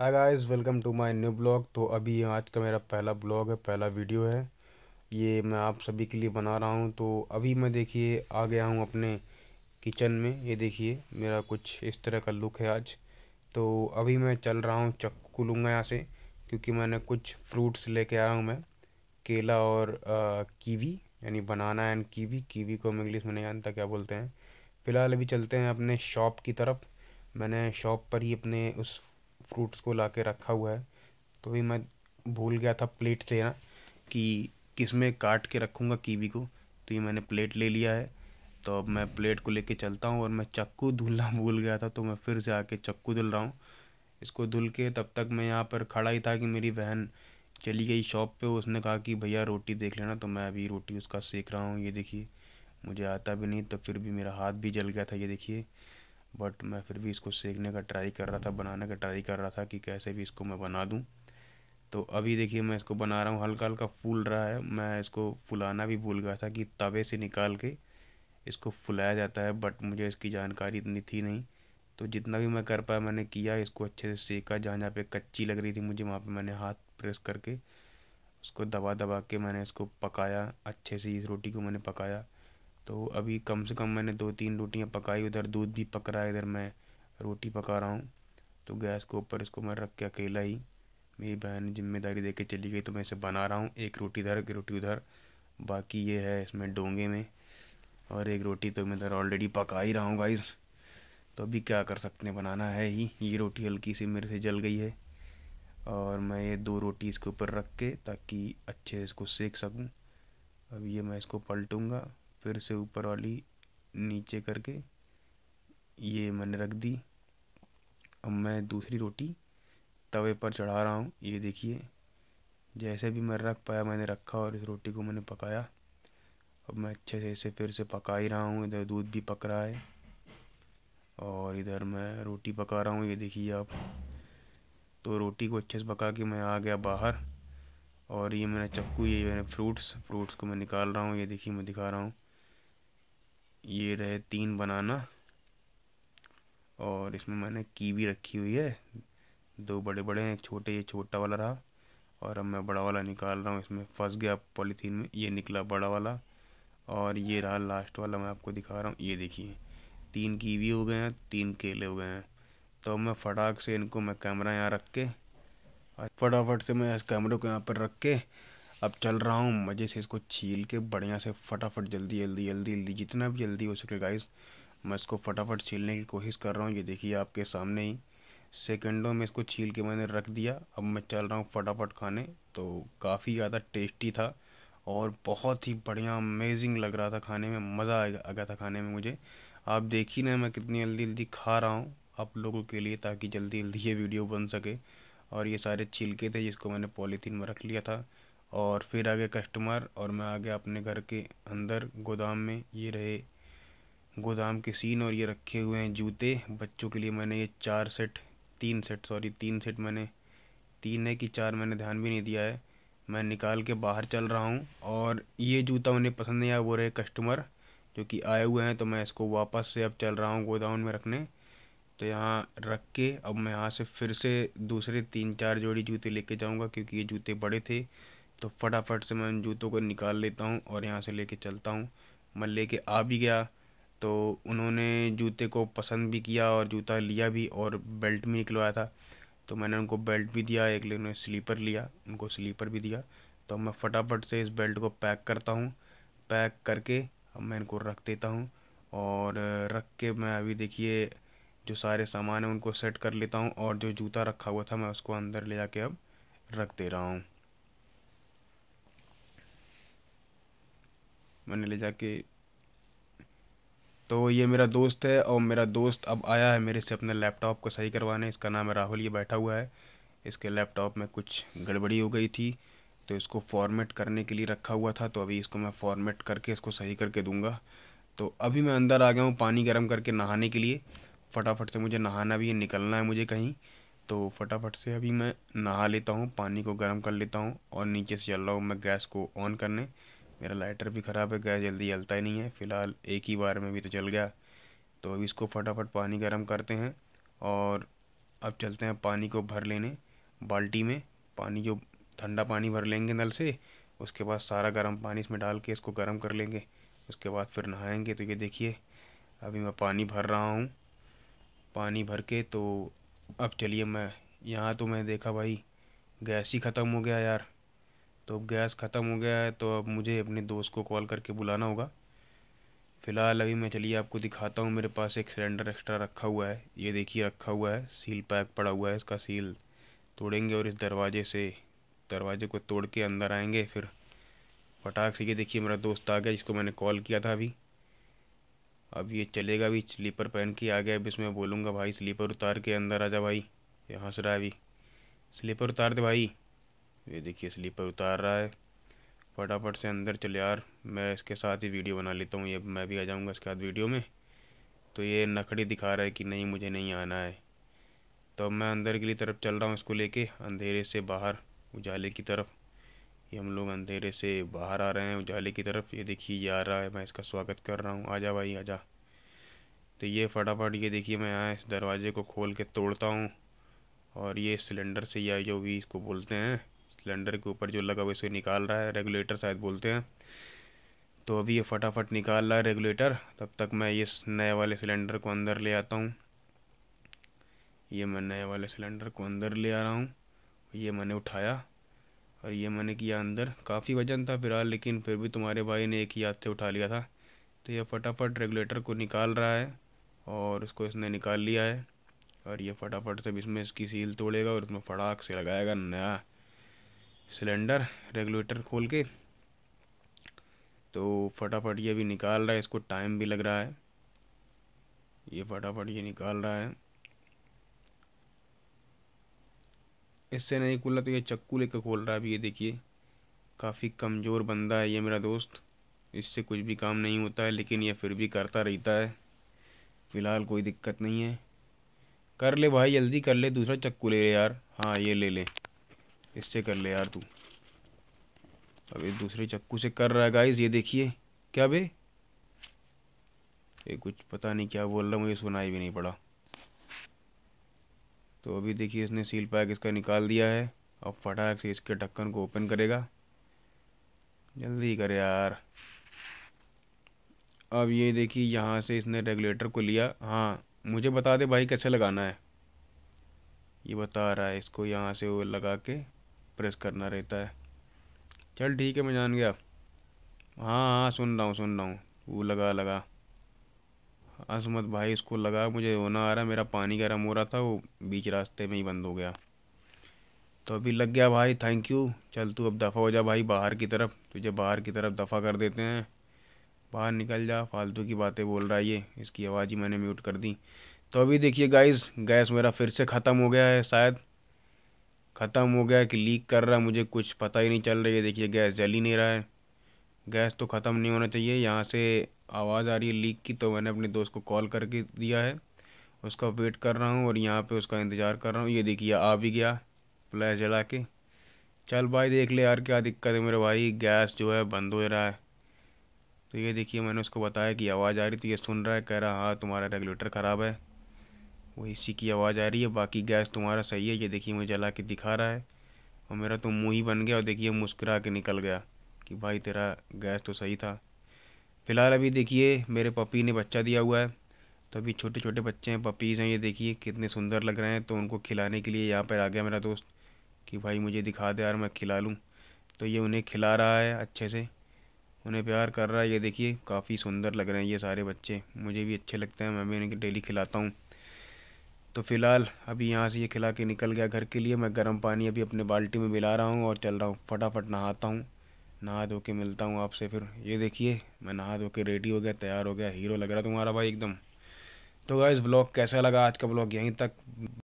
hi guys welcome to my new blog तो अभी आज का मेरा पहला ब्लॉग है पहला वीडियो है ये मैं आप सभी के लिए बना रहा हूँ तो अभी मैं देखिए आ गया हूँ अपने किचन में ये देखिए मेरा कुछ इस तरह का लुक है आज तो अभी मैं चल रहा हूँ चक्कू लूँगा यहाँ से क्योंकि मैंने कुछ फ्रूट्स लेके आया हूँ मैं केला और आ, कीवी यानी बनाना एंड कीवी कीवी को हम इंग्लिश में नहीं जानता क्या बोलते हैं फ़िलहाल अभी चलते हैं अपने शॉप की तरफ मैंने शॉप पर ही अपने उस फ्रूट्स को ला के रखा हुआ है तो भी मैं भूल गया था प्लेट लेना कि किस में काट के रखूँगा कीवी को तो ये मैंने प्लेट ले लिया है तो अब मैं प्लेट को लेके चलता हूँ और मैं चक्कू धुलना भूल गया था तो मैं फिर से आके चक्कू धुल रहा हूँ इसको धुल के तब तक मैं यहाँ पर खड़ा ही था कि मेरी बहन चली गई शॉप पे उसने कहा कि भैया रोटी देख लेना तो मैं अभी रोटी उसका सेक रहा हूँ ये देखिए मुझे आता भी नहीं तो फिर भी मेरा हाथ भी जल गया था ये देखिए बट मैं फिर भी इसको सीखने का ट्राई कर रहा था बनाने का ट्राई कर रहा था कि कैसे भी इसको मैं बना दूँ तो अभी देखिए मैं इसको बना रहा हूँ हल्का हल्का फूल रहा है मैं इसको फुलाना भी भूल गया था कि तवे से निकाल के इसको फुलाया जाता है बट मुझे इसकी जानकारी इतनी थी नहीं तो जितना भी मैं कर पाया मैंने किया इसको अच्छे से सेका जहाँ जहाँ पे कच्ची लग रही थी मुझे वहाँ पे मैंने हाथ प्रेस करके उसको दबा दबा के मैंने इसको पकाया अच्छे से इस रोटी को मैंने पकाया तो अभी कम से कम मैंने दो तीन रोटियाँ पकाई उधर दूध भी पक रहा है इधर मैं रोटी पका रहा हूँ तो गैस के ऊपर इसको मैं रख के अकेला ही मेरी बहन जिम्मेदारी दे के चली गई तो मैं इसे बना रहा हूँ एक रोटी इधर एक रोटी उधर बाकी ये है इसमें डोंगे में और एक रोटी तो मैं इधर ऑलरेडी पका ही रहा हूँ गाइस तो अभी क्या कर सकते हैं बनाना है ही ये रोटी हल्की सी मेरे से जल गई है और मैं ये दो रोटी इसके ऊपर रख के ताकि अच्छे से इसको सेक सकूँ अब ये मैं इसको पलटूँगा फिर से ऊपर वाली नीचे करके ये मैंने रख दी अब मैं दूसरी रोटी तवे पर चढ़ा रहा हूँ ये देखिए जैसे भी मैं रख पाया मैंने रखा और इस रोटी को मैंने पकाया अब मैं अच्छे से इसे फिर से पका ही रहा हूँ इधर दूध भी पक रहा है और इधर मैं रोटी पका रहा हूँ ये देखिए आप तो रोटी को अच्छे से पका के मैं आ गया बाहर और ये मेरा चक्कू ये मैंने फ्रूट्स फ्रूट्स को मैं निकाल रहा हूँ ये देखिए मैं दिखा रहा हूँ ये रहे तीन बनाना और इसमें मैंने कीवी रखी हुई है दो बड़े बड़े हैं एक छोटे ये छोटा वाला रहा और अब मैं बड़ा वाला निकाल रहा हूँ इसमें फंस गया पॉलीथीन में ये निकला बड़ा वाला और ये रहा लास्ट वाला मैं आपको दिखा रहा हूँ ये देखिए तीन कीवी हो गए हैं तीन केले हो गए हैं तो मैं फटाक से इनको मैं कैमरा यहाँ रख के फटाफट से मैं इस कैमरे को यहाँ पर रख के अब चल रहा हूँ मज़े से इसको छील के बढ़िया से फटाफट जल्दी जल्दी जल्दी जल्दी जितना भी जल्दी हो सके गाइस मैं इसको फटाफट छीलने की कोशिश कर रहा हूँ ये देखिए आपके सामने ही सेकेंडों में इसको छील के मैंने रख दिया अब मैं चल रहा हूँ फटाफट खाने तो काफ़ी ज़्यादा टेस्टी था और बहुत ही बढ़िया अमेजिंग लग रहा था खाने में मज़ा आ गया था खाने में मुझे आप देखिए ना मैं कितनी जल्दी जल्दी खा रहा हूँ आप लोगों के लिए ताकि जल्दी जल्दी ये वीडियो बन सके और ये सारे छिलके थे जिसको मैंने पॉलीथीन में रख लिया था और फिर आगे कस्टमर और मैं आगे अपने घर के अंदर गोदाम में ये रहे गोदाम के सीन और ये रखे हुए हैं जूते बच्चों के लिए मैंने ये चार सेट तीन सेट सॉरी तीन सेट मैंने तीन है कि चार मैंने ध्यान भी नहीं दिया है मैं निकाल के बाहर चल रहा हूँ और ये जूता उन्हें पसंद नहीं आया वो रहे कस्टमर जो कि आए हुए हैं तो मैं इसको वापस से अब चल रहा हूँ गोदाम में रखने तो यहाँ रख के अब मैं यहाँ से फिर से दूसरे तीन चार जोड़ी जूते लेके जाऊँगा क्योंकि ये जूते बड़े थे तो फटाफट से मैं उन जूतों को निकाल लेता हूँ और यहाँ से लेके चलता हूँ मैं लेके आ भी गया तो उन्होंने जूते को पसंद भी किया और जूता लिया भी और बेल्ट भी निकलवाया था तो मैंने उनको बेल्ट भी दिया एक उन्होंने स्लीपर लिया उनको स्लीपर भी दिया तो मैं फटाफट से इस बेल्ट को पैक करता हूँ पैक करके अब मैं इनको रख देता हूँ और रख के मैं अभी देखिए जो सारे सामान हैं उनको सेट कर लेता हूँ और जो जूता रखा हुआ था मैं उसको अंदर ले जाके अब रख दे रहा हूँ मैंने ले जाके तो ये मेरा दोस्त है और मेरा दोस्त अब आया है मेरे से अपने लैपटॉप को सही करवाने इसका नाम है राहुल ये बैठा हुआ है इसके लैपटॉप में कुछ गड़बड़ी हो गई थी तो इसको फॉर्मेट करने के लिए रखा हुआ था तो अभी इसको मैं फॉर्मेट करके इसको सही करके दूंगा तो अभी मैं अंदर आ गया हूँ पानी गर्म करके नहाने के लिए फटाफट से मुझे नहाना भी है निकलना है मुझे कहीं तो फटाफट से अभी मैं नहा लेता हूँ पानी को गर्म कर लेता हूँ और नीचे से चल रहा हूँ मैं गैस को ऑन करने मेरा लाइटर भी ख़राब है गैस जल्दी जलता ही नहीं है फ़िलहाल एक ही बार में भी तो जल गया तो अभी इसको फटाफट पानी गर्म करते हैं और अब चलते हैं पानी को भर लेने बाल्टी में पानी जो ठंडा पानी भर लेंगे नल से उसके बाद सारा गर्म पानी इसमें डाल के इसको गर्म कर लेंगे उसके बाद फिर नहाएंगे तो ये देखिए अभी मैं पानी भर रहा हूँ पानी भर के तो अब चलिए मैं यहाँ तो मैं देखा भाई गैस ही ख़त्म हो गया यार तो अब गैस ख़त्म हो गया है तो अब मुझे अपने दोस्त को कॉल करके बुलाना होगा फ़िलहाल अभी मैं चलिए आपको दिखाता हूँ मेरे पास एक सिलेंडर एक्स्ट्रा रखा हुआ है ये देखिए रखा हुआ है सील पैक पड़ा हुआ है इसका सील तोड़ेंगे और इस दरवाजे से दरवाजे को तोड़ के अंदर आएंगे फिर पटाख से ये देखिए मेरा दोस्त आ गया जिसको मैंने कॉल किया था अभी अब ये चलेगा भी स्लीपर पहन के आ गया अभी इसमें बोलूँगा भाई स्लीपर उतार के अंदर आ जा भाई यहाँ से रहा अभी स्लीपर उतार दे भाई ये देखिए स्लीपर उतार रहा है फटाफट से अंदर चले यार मैं इसके साथ ही वीडियो बना लेता हूँ ये मैं भी आ जाऊँगा इसके साथ वीडियो में तो ये नखड़ी दिखा रहा है कि नहीं मुझे नहीं आना है तो अब मैं अंदर की तरफ चल रहा हूँ इसको लेके अंधेरे से बाहर उजाले की तरफ ये हम लोग अंधेरे से बाहर आ रहे हैं उजाले की तरफ ये देखिए ये आ रहा है मैं इसका स्वागत कर रहा हूँ आजा भाई आजा तो ये फटाफट ये देखिए मैं यहाँ इस दरवाजे को खोल के तोड़ता हूँ और ये सिलेंडर से या जो भी इसको बोलते हैं सिलेंडर के ऊपर जो लगा हुआ इसे निकाल रहा है रेगुलेटर शायद बोलते हैं तो अभी ये फटाफट निकाल रहा है रेगुलेटर तब तक मैं ये नए वाले सिलेंडर को अंदर ले आता हूँ ये मैं नए वाले सिलेंडर को अंदर ले आ रहा हूँ ये मैंने उठाया और ये मैंने किया अंदर काफ़ी वजन था फिलहाल लेकिन फिर भी तुम्हारे भाई ने एक ही हाथ से उठा लिया था तो ये फटाफट रेगुलेटर को निकाल रहा है और उसको इसने निकाल लिया है और ये फटाफट से इसमें इसकी सील तोड़ेगा और उसमें फटाक से लगाएगा नया सिलेंडर रेगुलेटर खोल के तो फटाफट ये भी निकाल रहा है इसको टाइम भी लग रहा है ये फटाफट ये निकाल रहा है इससे नहीं खुला तो ये चक्कू लेकर खोल रहा है अभी ये देखिए काफ़ी कमज़ोर बंदा है ये मेरा दोस्त इससे कुछ भी काम नहीं होता है लेकिन ये फिर भी करता रहता है फ़िलहाल कोई दिक्कत नहीं है कर ले भाई जल्दी कर ले दूसरा चक्कू ले ले यार हाँ ये ले ले इससे कर ले यार तू अब ये दूसरे चक्कू से कर रहा है गाइस ये देखिए क्या बे ये कुछ पता नहीं क्या बोल रहा मुझे सुनाई भी नहीं पड़ा तो अभी देखिए इसने सील पैक इसका निकाल दिया है अब फटाक से इसके ढक्कन को ओपन करेगा जल्दी कर यार अब ये देखिए यहाँ से इसने रेगुलेटर को लिया हाँ मुझे बता दे भाई कैसे लगाना है ये बता रहा है इसको यहाँ से वो लगा के प्रेस करना रहता है चल ठीक है मैं जान गया हाँ हाँ सुन रहा हूँ सुन रहा हूँ वो लगा लगा असमत भाई इसको लगा मुझे होना आ रहा मेरा पानी गर्म हो रहा था वो बीच रास्ते में ही बंद हो गया तो अभी लग गया भाई थैंक यू चल तू अब दफ़ा हो जा भाई बाहर की तरफ तुझे बाहर की तरफ दफ़ा कर देते हैं बाहर निकल जा फालतू की बातें बोल रहा है ये इसकी आवाज़ ही मैंने म्यूट कर दी तो अभी देखिए गाइस गैस मेरा फिर से ख़त्म हो गया है शायद ख़त्म हो गया कि लीक कर रहा है मुझे कुछ पता ही नहीं चल रही है देखिए गैस जल ही नहीं रहा है गैस तो ख़त्म नहीं होना चाहिए यहाँ से आवाज़ आ रही है लीक की तो मैंने अपने दोस्त को कॉल करके दिया है उसका वेट कर रहा हूँ और यहाँ पे उसका इंतज़ार कर रहा हूँ ये देखिए आ भी गया फ्लैश जला के चल भाई देख ले यार क्या दिक्कत है मेरे भाई गैस जो है बंद हो रहा है तो ये देखिए मैंने उसको बताया कि आवाज़ आ रही तो ये सुन रहा है कह रहा हाँ तुम्हारा रेगुलेटर ख़राब है वो इसी की आवाज़ आ रही है बाकी गैस तुम्हारा सही है ये देखिए मैं जला के दिखा रहा है और मेरा तो मुँह ही बन गया और देखिए मुस्कुरा के निकल गया कि भाई तेरा गैस तो सही था फ़िलहाल अभी देखिए मेरे पपी ने बच्चा दिया हुआ है तो अभी छोटे छोटे बच्चे हैं पपीज़ हैं ये देखिए कितने सुंदर लग रहे हैं तो उनको खिलाने के लिए यहाँ पर आ गया मेरा दोस्त कि भाई मुझे दिखा दे यार मैं खिला लूँ तो ये उन्हें खिला रहा है अच्छे से उन्हें प्यार कर रहा है ये देखिए काफ़ी सुंदर लग रहे हैं ये सारे बच्चे मुझे भी अच्छे लगते हैं मैं भी उन्हें डेली खिलाता हूँ तो फ़िलहाल अभी यहाँ से ये खिला के निकल गया घर के लिए मैं गर्म पानी अभी अपने बाल्टी में मिला रहा हूँ और चल रहा हूँ फटाफट नहाता हूँ नहा धो के मिलता हूँ आपसे फिर ये देखिए मैं नहा धो के रेडी हो गया तैयार हो गया हीरो लग रहा तुम्हारा भाई एकदम तो गाइस ब्लॉग कैसा लगा आज का ब्लॉग यहीं तक